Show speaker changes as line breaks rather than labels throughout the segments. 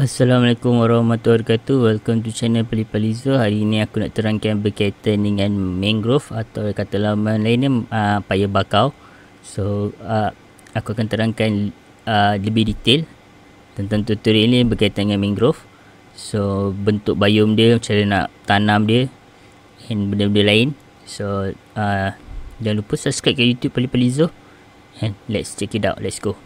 Assalamualaikum warahmatullahi wabarakatuh Welcome to channel Pali Pali Zoo Hari ini aku nak terangkan berkaitan dengan mangrove Atau kata lama lainnya uh, Paya Bakau So uh, aku akan terangkan uh, lebih detail Tentang tutorial ini berkaitan dengan mangrove So bentuk biome dia cara nak tanam dia And benda-benda lain So uh, jangan lupa subscribe ke YouTube Pali Pali Zoo And let's check it out Let's go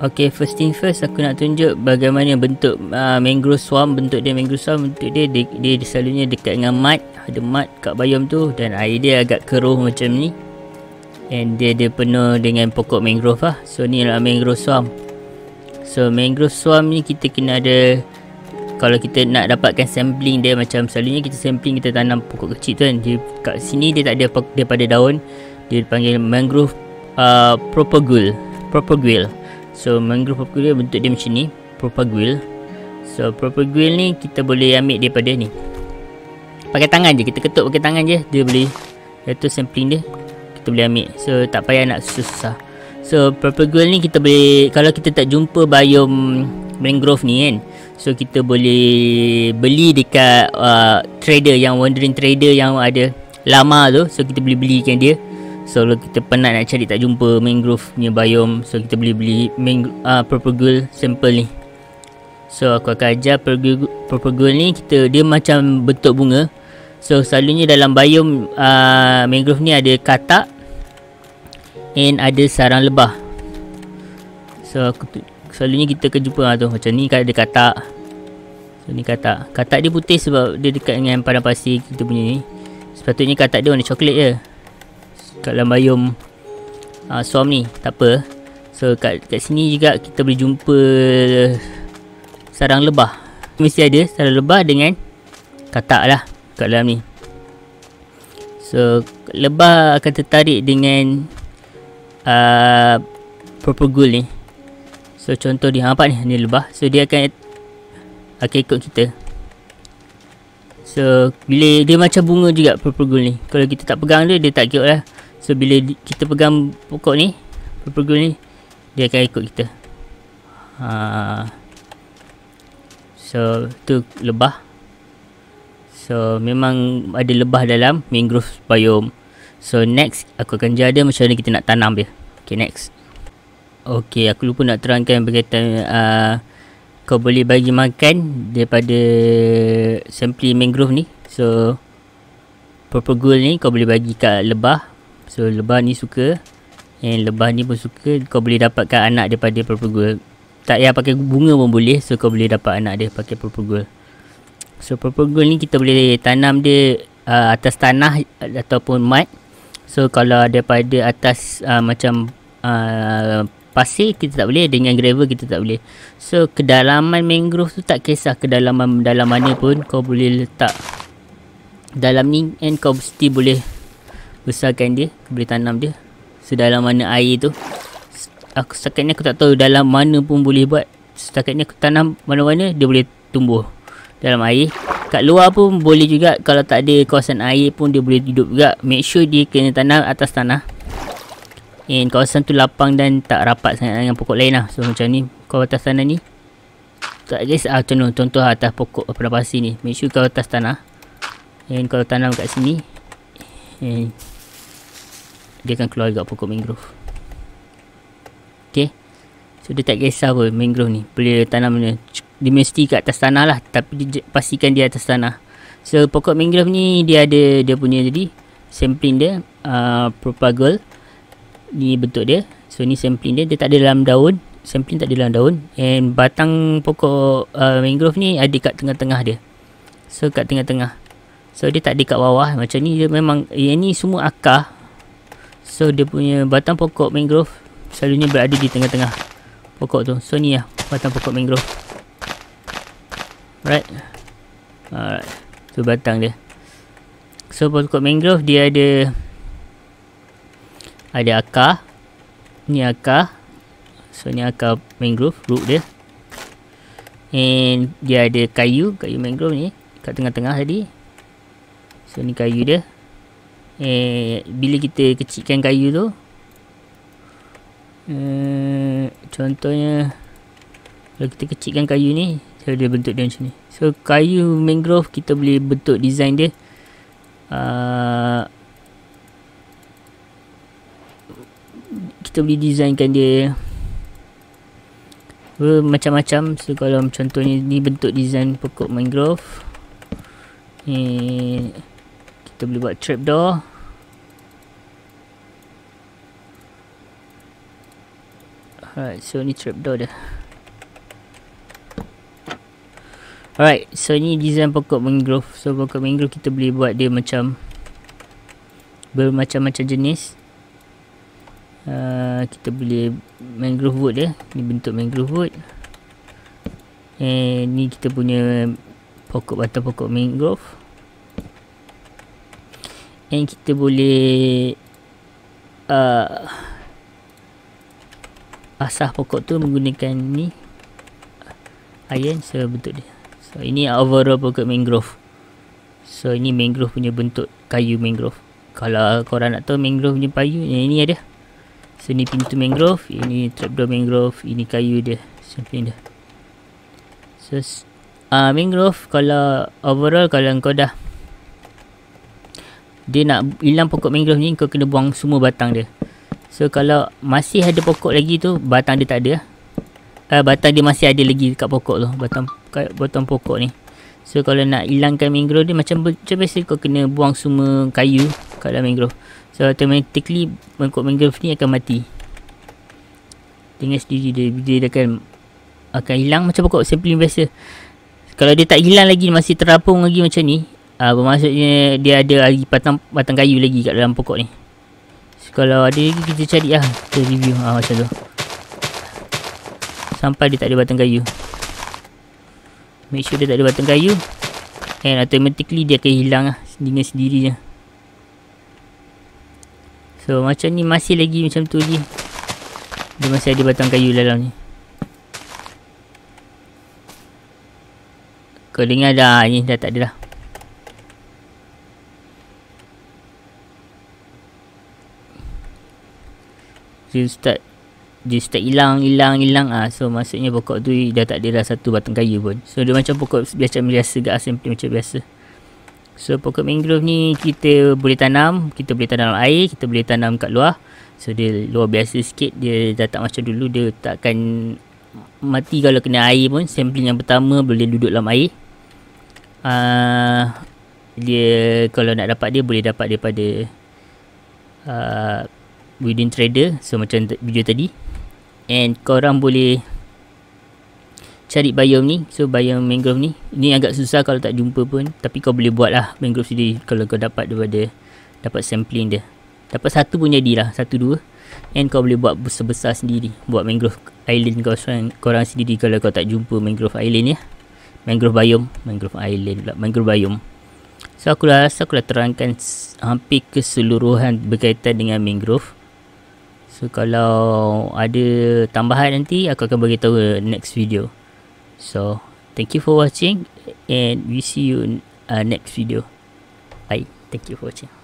Okay, first thing first aku nak tunjuk bagaimana bentuk uh, mangrove swamp Bentuk dia mangrove swamp, bentuk dia, dia, dia selalunya dekat dengan mud Ada mat, kat bayam tu dan air dia agak keruh macam ni And dia dia penuh dengan pokok mangrove lah So ni adalah mangrove swamp So mangrove swamp ni kita kena ada Kalau kita nak dapatkan sampling dia macam selalunya kita sampling kita tanam pokok kecil tu kan dia, Kat sini dia tak ada pokok daripada daun Dia panggil mangrove uh, propagule Propagule So mangrove propagule bentuk dia macam ni Propagule So propagule ni kita boleh ambil daripada ni Pakai tangan je Kita ketuk pakai tangan je Dia boleh Itu sampling dia Kita boleh ambil So tak payah nak susah So propagule ni kita boleh Kalau kita tak jumpa biome mangrove ni kan So kita boleh beli dekat uh, trader yang wandering trader yang ada lama tu So kita boleh belikan dia So kalau kita penat nak cari tak jumpa mangrove punya biome So kita boleh beli mangrove, uh, ah, purple girl sample ni So aku akan ajar purple girl ni kita, Dia macam bentuk bunga So selalunya dalam biome uh, mangrove ni ada katak And ada sarang lebah So aku selalunya kita akan jumpa lah tu Macam ni ada katak So ni katak Katak dia putih sebab dia dekat dengan padang pasir kita punya ni Sepatutnya katak dia warna coklat je kat dalam biom uh, ah, swarm ni tak apa so kat kat sini juga kita boleh jumpa sarang lebah mesti ada sarang lebah dengan katak lah kat dalam ni so lebah akan tertarik dengan uh, purple ghoul ni so contoh dia ha, nampak ni ni lebah so dia akan akan ikut kita so bila dia macam bunga juga purple ghoul ni kalau kita tak pegang dia dia tak kiot lah So bila kita pegang pokok ni, purple ni, dia akan ikut kita. Ha. So tu lebah. So memang ada lebah dalam mangrove biome. So next aku akan jadi dia macam mana kita nak tanam dia. Okay next. Okay aku lupa nak terangkan berkaitan uh, kau boleh bagi makan daripada sampling mangrove ni. So purple gold ni kau boleh bagi kat lebah So lebah ni suka And lebah ni pun suka Kau boleh dapatkan anak dia pada purple gold Tak payah pakai bunga pun boleh So kau boleh dapat anak dia pakai purple gold So purple gold ni kita boleh tanam dia uh, Atas tanah ataupun mat So kalau daripada atas uh, macam uh, pasir kita tak boleh Dengan gravel kita tak boleh So kedalaman mangrove tu tak kisah kedalaman dalam mana pun Kau boleh letak dalam ni And kau mesti boleh besarkan dia boleh tanam dia sedalam mana air tu aku setakat ni aku tak tahu dalam mana pun boleh buat setakat ni aku tanam mana-mana dia boleh tumbuh dalam air kat luar pun boleh juga kalau tak ada kawasan air pun dia boleh hidup juga make sure dia kena tanam atas tanah and kawasan tu lapang dan tak rapat sangat dengan pokok lain lah so macam ni kau atas tanah ni tak guys ah, contoh, contoh lah atas pokok apa pasir ni make sure kau atas tanah and kalau tanam kat sini and dia akan keluar juga pokok mangrove Okay So dia tak kisah pun mangrove ni Boleh tanam ni Dia mesti kat atas tanah lah Tapi pastikan dia atas tanah So pokok mangrove ni dia ada Dia punya jadi Sampling dia uh, Propagol Ni bentuk dia So ni sampling dia Dia tak ada dalam daun Sampling tak ada dalam daun And batang pokok uh, mangrove ni Ada kat tengah-tengah dia So kat tengah-tengah So dia tak ada kat bawah Macam ni dia memang Yang ni semua akar So dia punya batang pokok mangrove Selalunya berada di tengah-tengah Pokok tu So ni lah Batang pokok mangrove Alright Alright tu batang dia So pokok mangrove dia ada Ada akar Ni akar So ni akar mangrove Root dia And dia ada kayu Kayu mangrove ni Kat tengah-tengah tadi So ni kayu dia eh bila kita kecikkan kayu tu eh contohnya kalau kita kecikkan kayu ni cara dia bentuk dia macam ni so kayu mangrove kita boleh bentuk design dia uh, kita boleh designkan dia eh, macam-macam so kalau contohnya ni bentuk design pokok mangrove ni eh, kita boleh buat trapdoor Alright, so ni trapdoor dia. Alright, so ni design pokok mangrove. So pokok mangrove kita boleh buat dia macam bermacam-macam jenis. Uh, kita boleh mangrove wood dia. Ni bentuk mangrove wood. Eh ni kita punya pokok batang pokok mangrove. And kita boleh uh, asah pokok tu menggunakan ni iron so bentuk dia so ini overall pokok mangrove so ini mangrove punya bentuk kayu mangrove kalau korang nak tahu mangrove punya payu yang ini ada so ni pintu mangrove ini trapdoor mangrove ini kayu dia simple dah. so uh, mangrove kalau overall kalau kau dah dia nak hilang pokok mangrove ni kau kena buang semua batang dia So kalau masih ada pokok lagi tu Batang dia tak ada uh, Batang dia masih ada lagi kat pokok tu Batang batang pokok ni So kalau nak hilangkan mangrove dia Macam, macam biasa kau kena buang semua kayu Kat dalam mangrove So automatically pokok mangrove ni akan mati Tengah sendiri dia Dia akan Akan hilang macam pokok sampling biasa Kalau dia tak hilang lagi Masih terapung lagi macam ni uh, Bermaksudnya dia ada lagi batang, batang kayu lagi kat dalam pokok ni kalau ada lagi kita cari lah Kita review ha, macam tu Sampai dia tak ada batang kayu Make sure dia tak ada batang kayu And automatically dia akan hilang lah Dengan sendirinya So macam ni masih lagi macam tu lagi Dia masih ada batang kayu dalam ni Kau dengar dah ni dah tak ada lah. dia start dia start hilang hilang hilang ah so maksudnya pokok tu dah tak ada satu batang kayu pun so dia macam pokok biasa biasa gak asal macam biasa so pokok mangrove ni kita boleh tanam kita boleh tanam air kita boleh tanam kat luar so dia luar biasa sikit dia dah tak macam dulu dia takkan mati kalau kena air pun sampling yang pertama boleh duduk dalam air ah uh, dia kalau nak dapat dia boleh dapat daripada ah uh, within trader so macam video tadi and korang boleh cari biome ni so biome mangrove ni ni agak susah kalau tak jumpa pun tapi kau boleh buat lah mangrove sendiri kalau kau dapat daripada dapat sampling dia dapat satu pun jadilah satu dua and kau boleh buat besar-besar sendiri buat mangrove island kau sorang, korang sendiri kalau kau tak jumpa mangrove island ya. mangrove biome mangrove island pula mangrove biome so aku rasa aku dah terangkan hampir keseluruhan berkaitan dengan mangrove So kalau ada tambahan nanti aku akan bagi tahu next video. So thank you for watching and we see you in uh, next video. Bye. Thank you for watching.